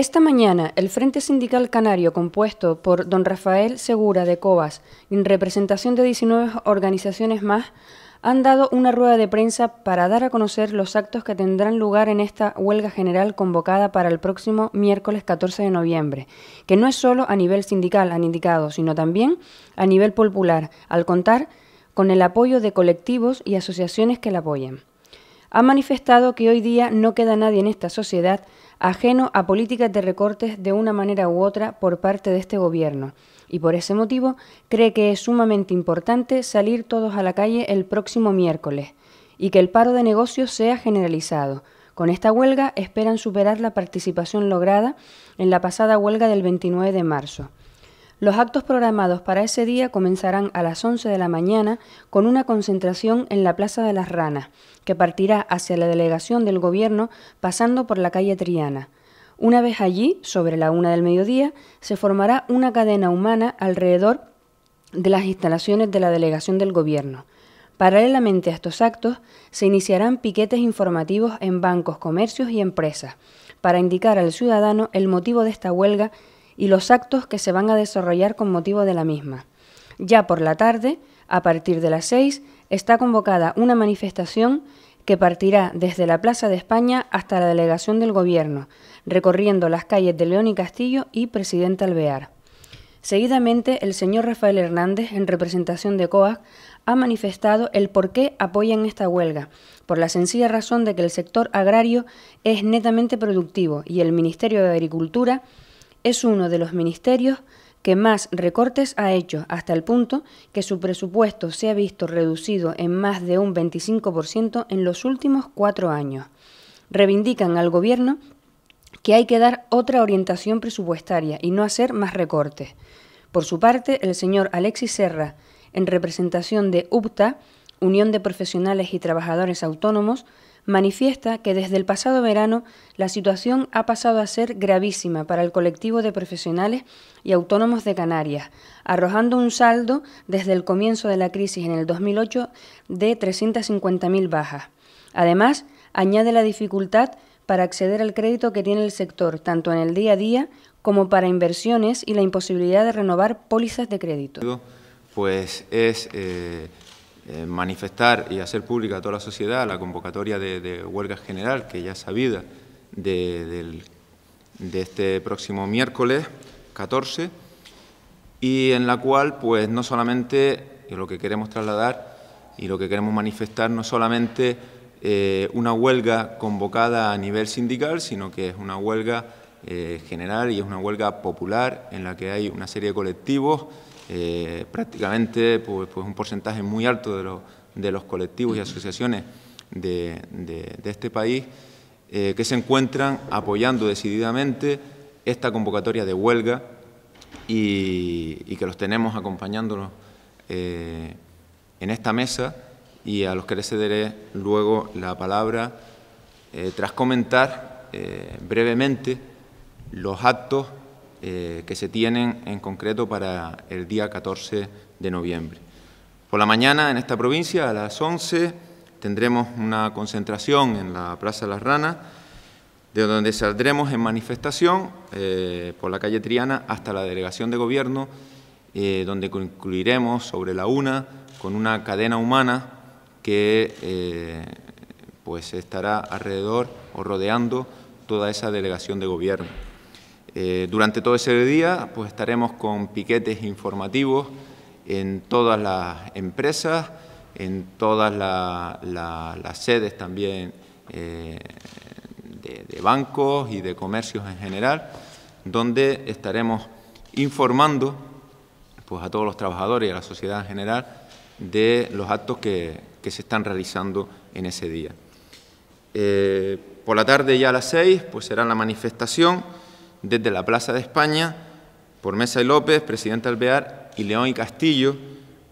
Esta mañana, el Frente Sindical Canario, compuesto por don Rafael Segura de Cobas, en representación de 19 organizaciones más, han dado una rueda de prensa para dar a conocer los actos que tendrán lugar en esta huelga general convocada para el próximo miércoles 14 de noviembre, que no es solo a nivel sindical, han indicado, sino también a nivel popular, al contar con el apoyo de colectivos y asociaciones que la apoyen ha manifestado que hoy día no queda nadie en esta sociedad ajeno a políticas de recortes de una manera u otra por parte de este gobierno y por ese motivo cree que es sumamente importante salir todos a la calle el próximo miércoles y que el paro de negocios sea generalizado. Con esta huelga esperan superar la participación lograda en la pasada huelga del 29 de marzo. Los actos programados para ese día comenzarán a las 11 de la mañana con una concentración en la Plaza de las Ranas, que partirá hacia la delegación del Gobierno pasando por la calle Triana. Una vez allí, sobre la una del mediodía, se formará una cadena humana alrededor de las instalaciones de la delegación del Gobierno. Paralelamente a estos actos, se iniciarán piquetes informativos en bancos, comercios y empresas para indicar al ciudadano el motivo de esta huelga y los actos que se van a desarrollar con motivo de la misma. Ya por la tarde, a partir de las 6, está convocada una manifestación que partirá desde la Plaza de España hasta la delegación del Gobierno, recorriendo las calles de León y Castillo y Presidente Alvear. Seguidamente, el señor Rafael Hernández, en representación de COAG, ha manifestado el por qué apoyan esta huelga, por la sencilla razón de que el sector agrario es netamente productivo y el Ministerio de Agricultura es uno de los ministerios que más recortes ha hecho hasta el punto que su presupuesto se ha visto reducido en más de un 25% en los últimos cuatro años. Reivindican al Gobierno que hay que dar otra orientación presupuestaria y no hacer más recortes. Por su parte, el señor Alexis Serra, en representación de UPTA, Unión de Profesionales y Trabajadores Autónomos, manifiesta que desde el pasado verano la situación ha pasado a ser gravísima para el colectivo de profesionales y autónomos de Canarias, arrojando un saldo desde el comienzo de la crisis en el 2008 de 350.000 bajas. Además, añade la dificultad para acceder al crédito que tiene el sector, tanto en el día a día como para inversiones y la imposibilidad de renovar pólizas de crédito. Pues es eh, eh, manifestar y hacer pública a toda la sociedad la convocatoria de, huelga general, que ya es sabida, de, este próximo miércoles 14, y en la cual, pues, no solamente lo que queremos trasladar y lo que queremos manifestar no solamente eh, una huelga convocada a nivel sindical, sino que es una huelga eh, general y es una huelga popular en la que hay una serie de colectivos, eh, prácticamente pues, pues, un porcentaje muy alto de, los colectivos y asociaciones de, este país eh, que se encuentran apoyando decididamente esta convocatoria de huelga y, y que los tenemos acompañándonos en esta mesa y a los que les cederé luego la palabra tras comentar brevemente los actos eh, que se tienen en concreto para el día 14 de noviembre. Por la mañana en esta provincia, a las 11, tendremos una concentración en la Plaza las Ranas, de donde saldremos en manifestación eh, por la calle Triana hasta la delegación de gobierno, eh, donde concluiremos sobre la una con una cadena humana que pues estará alrededor o rodeando toda esa delegación de gobierno. Eh, durante todo ese día pues, estaremos con piquetes informativos en todas las empresas, en todas las sedes también eh, de, bancos y de comercios en general, donde estaremos informando pues, a todos los trabajadores y a la sociedad en general de los actos que, se están realizando en ese día. Eh, por la tarde ya a las seis pues, será la manifestación desde la Plaza de España por Mesa y López, Presidente Alvear y León y Castillo,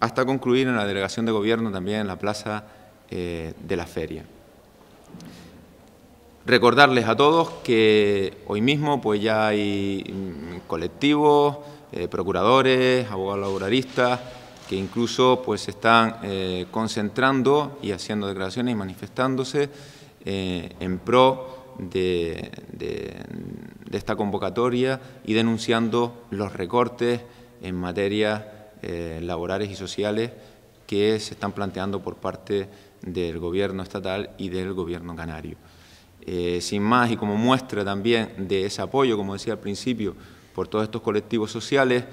hasta concluir en la delegación de gobierno también en la Plaza eh, de la Feria. Recordarles a todos que hoy mismo pues ya hay mm, colectivos, eh, procuradores, abogados laboralistas, que incluso pues están eh, concentrando y haciendo declaraciones y manifestándose en pro de, de esta convocatoria y denunciando los recortes en materia eh, laborales y sociales que se están planteando por parte del gobierno estatal y del gobierno canario. Eh, sin más, y como muestra también de ese apoyo, como decía al principio, por todos estos colectivos sociales,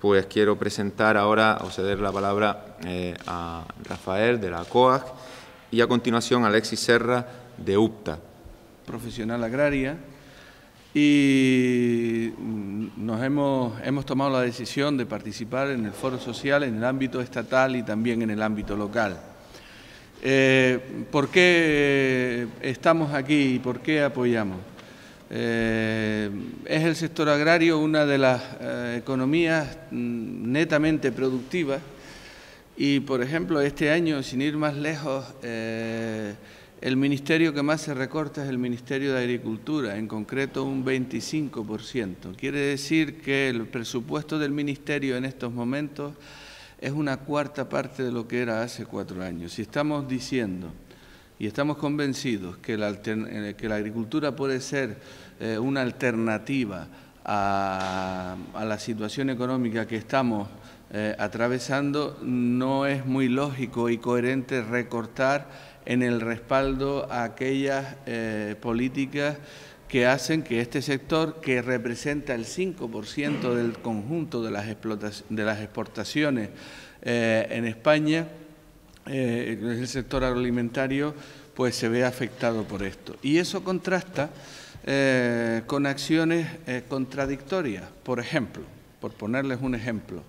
pues quiero presentar ahora o ceder la palabra eh, a Rafael de la COAC y a continuación a Alexis Serra de UPTA. Profesional agraria, y nos hemos, tomado la decisión de participar en el foro social en el ámbito estatal y también en el ámbito local. Eh, ¿Por qué estamos aquí y por qué apoyamos? Eh, es el sector agrario una de las eh, economías mm, netamente productivas y, por ejemplo, este año, sin ir más lejos, el ministerio que más se recorta es el Ministerio de Agricultura, en concreto un 25%. Quiere decir que el presupuesto del ministerio en estos momentos es una cuarta parte de lo que era hace cuatro años. Si estamos diciendo y estamos convencidos que la, eh, agricultura puede ser eh, una alternativa a, la situación económica que estamos eh, atravesando, no es muy lógico y coherente recortar en el respaldo a aquellas eh, políticas que hacen que este sector, que representa el 5% del conjunto de las, exportaciones eh, en España, eh, el sector agroalimentario, pues se ve afectado por esto. Y eso contrasta con acciones contradictorias. Por ejemplo, por ponerles un ejemplo,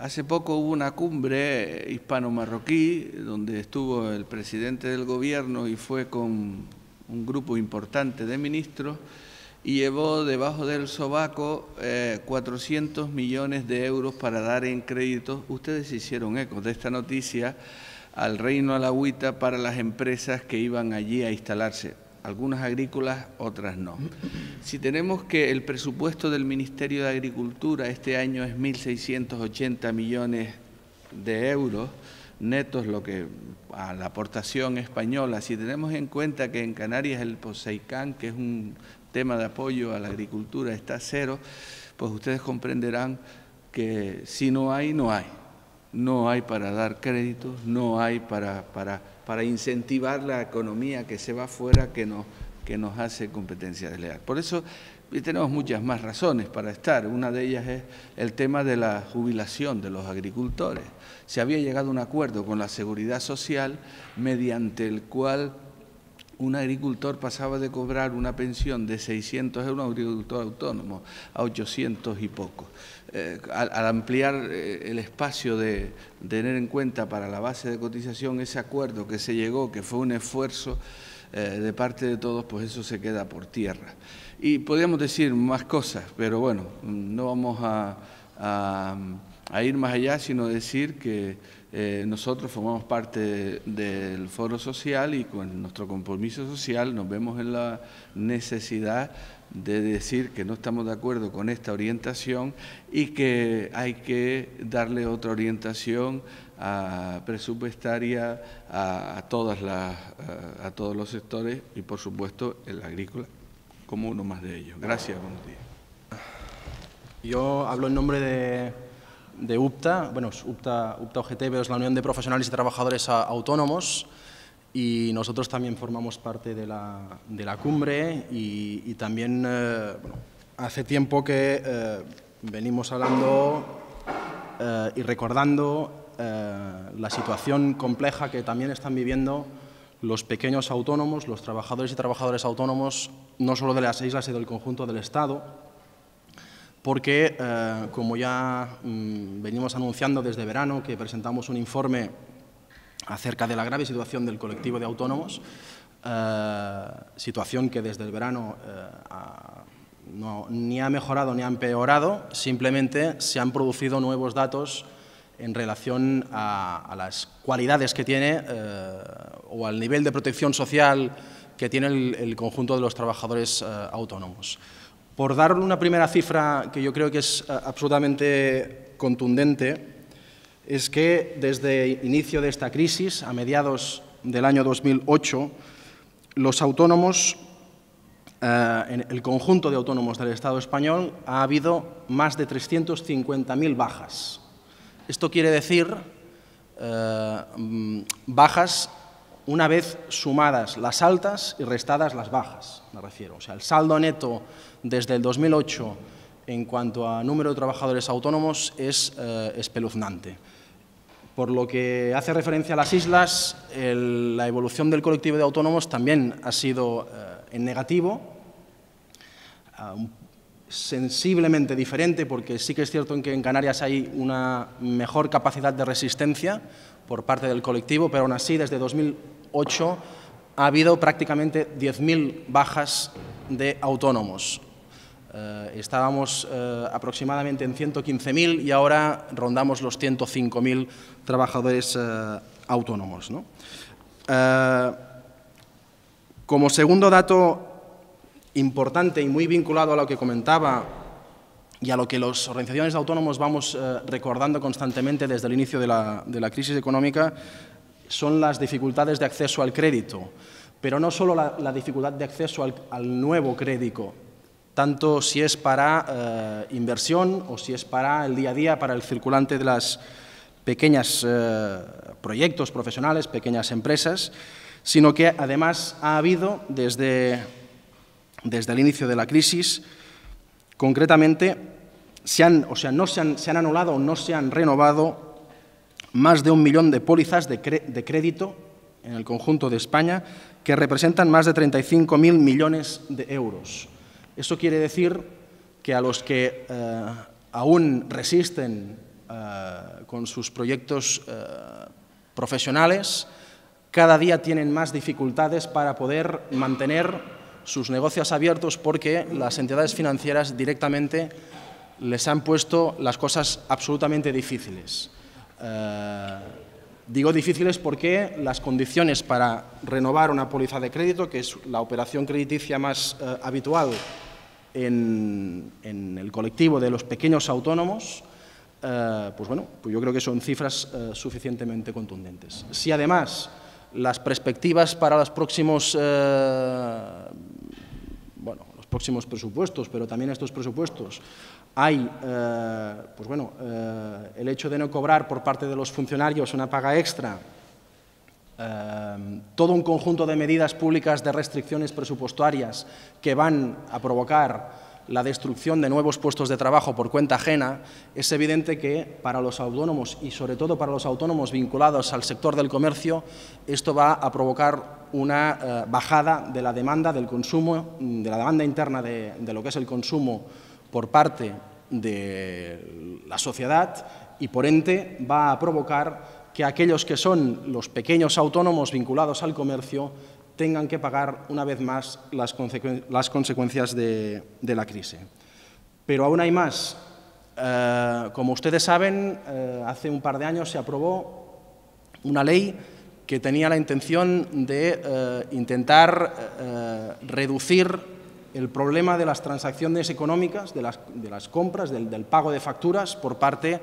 Hace poco hubo una cumbre hispano-marroquí donde estuvo el presidente del gobierno y fue con un grupo importante de ministros y llevó debajo del sobaco 400 eh, millones de euros para dar en créditos. Ustedes hicieron eco de esta noticia al Reino Alagüita para las empresas que iban allí a instalarse algunas agrícolas, otras no. Si tenemos que el presupuesto del Ministerio de Agricultura este año es 1.680 millones de euros netos, lo que a la aportación española, si tenemos en cuenta que en Canarias el POSEICAN, que es un tema de apoyo a la agricultura, está cero, pues ustedes comprenderán que si no hay, no hay no hay para dar créditos, no hay para, para, para incentivar la economía que se va afuera que nos, que nos hace competencia desleal. Por eso tenemos muchas más razones para estar. Una de ellas es el tema de la jubilación de los agricultores. Se había llegado a un acuerdo con la Seguridad Social mediante el cual un agricultor pasaba de cobrar una pensión de 600 euros, un agricultor autónomo, a 800 y poco. Eh, al, ampliar eh, el espacio de, tener en cuenta para la base de cotización ese acuerdo que se llegó, que fue un esfuerzo eh, de parte de todos, pues eso se queda por tierra. Y podríamos decir más cosas, pero bueno, no vamos a ir más allá, sino decir que eh, nosotros formamos parte del foro social y con nuestro compromiso social nos vemos en la necesidad de decir que no estamos de acuerdo con esta orientación y que hay que darle otra orientación presupuestaria a, todas las, a, todos los sectores y por supuesto el agrícola como uno más de ellos. Gracias, buenos días. Yo hablo en nombre de de UPTA. Bueno, UPTA, UPTA es la Unión de Profesionales y Trabajadores Autónomos y nosotros también formamos parte de la, cumbre y, también eh, hace tiempo que eh, venimos hablando eh, y recordando la situación compleja que también están viviendo los pequeños autónomos, los trabajadores y trabajadores autónomos, no solo de las islas, sino del conjunto del Estado, porque, eh, como ya mm, venimos anunciando desde verano, que presentamos un informe acerca de la grave situación del colectivo de autónomos, eh, situación que desde el verano eh, ni ha mejorado ni ha empeorado, simplemente se han producido nuevos datos en relación a, las cualidades que tiene o al nivel de protección social que tiene el conjunto de los trabajadores autónomos. Por dar una primera cifra que yo creo que es eh, absolutamente contundente, es que desde inicio de esta crisis, a mediados del año 2008, los autónomos, eh, en el conjunto de autónomos del Estado español, ha habido más de 350.000 bajas. Esto quiere decir eh, bajas una vez sumadas las altas y restadas las bajas, me refiero. O sea, el saldo neto desde el 2008 en cuanto a número de trabajadores autónomos es eh, espeluznante. Por lo que hace referencia a las islas, la evolución del colectivo de autónomos también ha sido eh, en negativo, ah, sensiblemente diferente, porque sí que es cierto en que en Canarias hay una mejor capacidad de resistencia por parte del colectivo, pero aún así desde 2008 ha habido prácticamente 10.000 bajas de autónomos. Eh, estábamos eh, aproximadamente en 115.000 y ahora rondamos los 105.000 trabajadores eh, autónomos. como segundo dato importante y muy vinculado a lo que comentaba y a lo que las organizaciones de autónomos vamos recordando constantemente desde el inicio de la crisis económica, son las dificultades de acceso al crédito, pero no solo la, dificultad de acceso al, nuevo crédito, tanto si es para eh, inversión o si es para el día a día, para el circulante de las pequeñas eh, proyectos profesionales, pequeñas empresas, sino que además ha habido desde, el inicio de la crisis, concretamente, o sea, no se han anulado o no se han renovado más de un millón de pólizas de, crédito en el conjunto de España, que representan más de 35.000 millones de euros. Eso quiere decir que a los que eh, aún resisten eh, con sus proyectos eh, profesionales, cada día tienen más dificultades para poder mantener sus negocios abiertos porque las entidades financieras directamente les han puesto las cosas absolutamente difíciles. Eh, digo difíciles porque las condiciones para renovar una póliza de crédito, que es la operación crediticia más eh, habitual en, el colectivo de los pequeños autónomos, eh, pues bueno, pues yo creo que son cifras suficientemente contundentes. Si además las perspectivas para los próximos, bueno, los próximos presupuestos, pero también estos presupuestos, hay eh, pues bueno, eh, el hecho de no cobrar por parte de los funcionarios una paga extra, eh, todo un conjunto de medidas públicas de restricciones presupuestarias que van a provocar la destrucción de nuevos puestos de trabajo por cuenta ajena, es evidente que para los autónomos y sobre todo para los autónomos vinculados al sector del comercio, esto va a provocar una bajada de la demanda del consumo, de la demanda interna de, de lo que es el consumo por parte de la sociedad y por ente va a provocar que aquellos que son los pequeños autónomos vinculados al comercio tengan que pagar una vez más las, consecuencias de, la crisis. Pero aún hay más. Eh, como ustedes saben, eh, hace un par de años se aprobó una ley que tenía la intención de eh, intentar reducir el problema de las transacciones económicas, de las, compras, del, pago de facturas por parte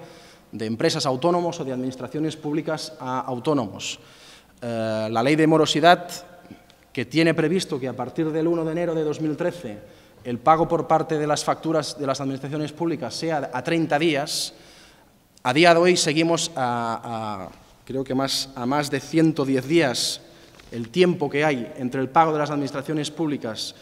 de empresas autónomos o de administraciones públicas a autónomos. Eh, la ley de morosidad, que tiene previsto que a partir del 1 de enero de 2013 el pago por parte de las facturas de las administraciones públicas sea a 30 días, a día de hoy seguimos a, creo que más, a más de 110 días el tiempo que hay entre el pago de las administraciones públicas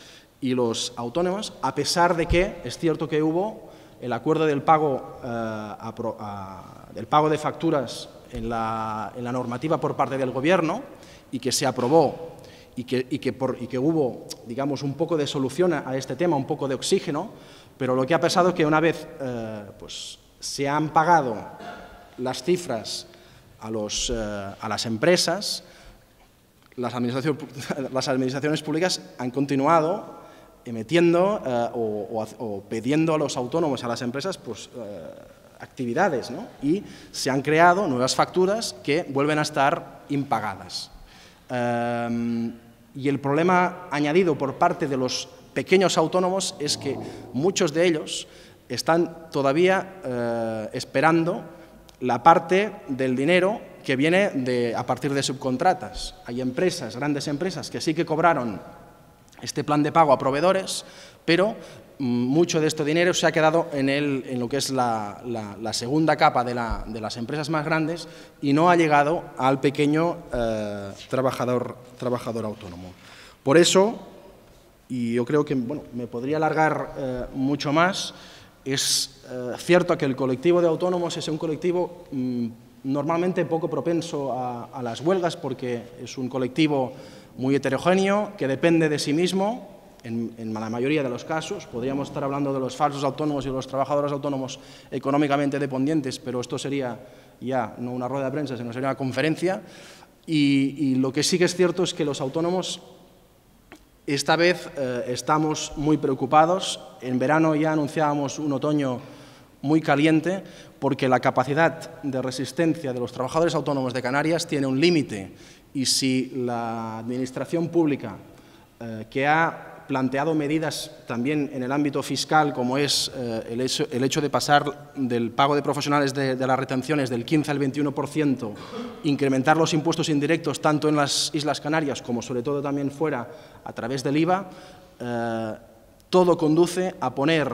y los autónomos, a pesar de que es cierto que hubo el acuerdo del pago, eh, ah, del pago de facturas en la, en la, normativa por parte del Gobierno y que se aprobó y que, hubo, digamos, un poco de solución a este tema, un poco de oxígeno, pero lo que ha pasado es que una vez eh, pues, se han pagado las cifras a, los, eh, a las empresas, las, administraciones, las administraciones públicas han continuado emitiendo eh, eh, o, pidiendo a los autónomos, a las empresas, pues, eh, actividades. Y se han creado nuevas facturas que vuelven a estar impagadas. y el problema añadido por parte de los pequeños autónomos es que muchos de ellos están todavía esperando la parte del dinero que viene a partir de subcontratas. Hay empresas, grandes empresas, que sí que cobraron este plan de pago a proveedores, pero mm, mucho de este dinero se ha quedado en, el, en lo que es la, segunda capa de, las empresas más grandes y no ha llegado al pequeño eh, trabajador, trabajador autónomo. Por eso, y yo creo que bueno, me podría alargar eh, mucho más, es eh, cierto que el colectivo de autónomos es un colectivo mm, normalmente poco propenso a, las huelgas porque es un colectivo muy heterogéneo, que depende de sí mismo, en, la mayoría de los casos. Podríamos estar hablando de los falsos autónomos y de los trabajadores autónomos económicamente dependientes, pero esto sería ya no una rueda de prensa, sino sería una conferencia. Y, lo que sí que es cierto es que los autónomos esta vez eh, estamos muy preocupados. En verano ya anunciábamos un otoño muy caliente porque la capacidad de resistencia de los trabajadores autónomos de Canarias tiene un límite y si la Administración Pública, eh, que ha planteado medidas también en el ámbito fiscal, como es eh, el, hecho, de pasar del pago de profesionales de, las retenciones del 15 al 21%, incrementar los impuestos indirectos tanto en las Islas Canarias como sobre todo también fuera a través del IVA, eh, todo conduce a poner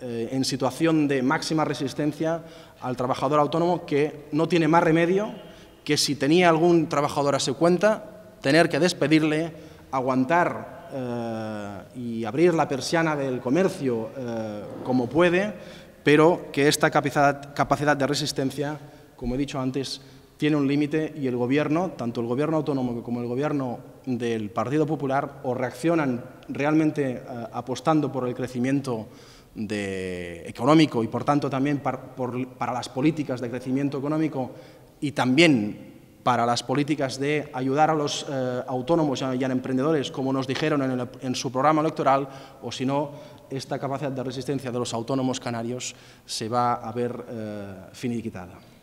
eh, en situación de máxima resistencia al trabajador autónomo que no tiene más remedio que si tenía algún trabajador a su cuenta, tener que despedirle, aguantar eh, y abrir la persiana del comercio eh, como puede, pero que esta capacidad de resistencia, como he dicho antes, tiene un límite y el gobierno, tanto el gobierno autónomo como el gobierno del Partido Popular, o reaccionan realmente eh, apostando por el crecimiento económico y por tanto también para las políticas de crecimiento económico y también para las políticas de ayudar a los eh, autónomos y a, los emprendedores, como nos dijeron en, su programa electoral, o si no, esta capacidad de resistencia de los autónomos canarios se va a ver eh, finiquitada.